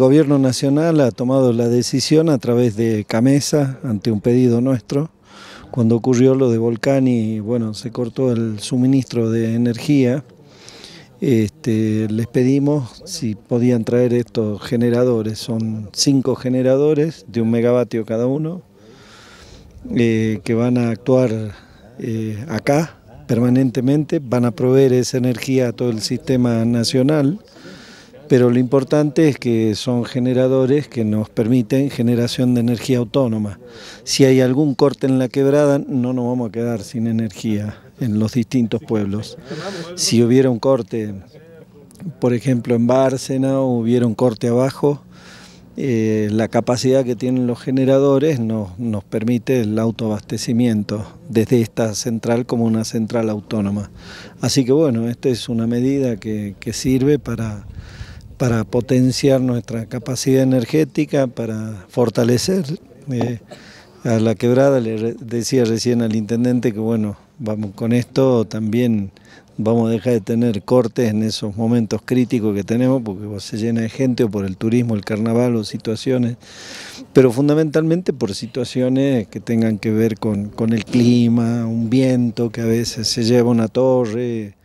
El Gobierno Nacional ha tomado la decisión a través de Camesa, ante un pedido nuestro, cuando ocurrió lo de y bueno, se cortó el suministro de energía, este, les pedimos si podían traer estos generadores, son cinco generadores de un megavatio cada uno, eh, que van a actuar eh, acá permanentemente, van a proveer esa energía a todo el sistema nacional pero lo importante es que son generadores que nos permiten generación de energía autónoma. Si hay algún corte en la quebrada, no nos vamos a quedar sin energía en los distintos pueblos. Si hubiera un corte, por ejemplo, en Bárcena, hubiera un corte abajo, eh, la capacidad que tienen los generadores nos, nos permite el autoabastecimiento desde esta central como una central autónoma. Así que bueno, esta es una medida que sirve para para potenciar nuestra capacidad energética, para fortalecer. Eh, a la quebrada le decía recién al intendente que bueno, vamos con esto también vamos a dejar de tener cortes en esos momentos críticos que tenemos porque se llena de gente o por el turismo, el carnaval o situaciones, pero fundamentalmente por situaciones que tengan que ver con, con el clima, un viento que a veces se lleva una torre,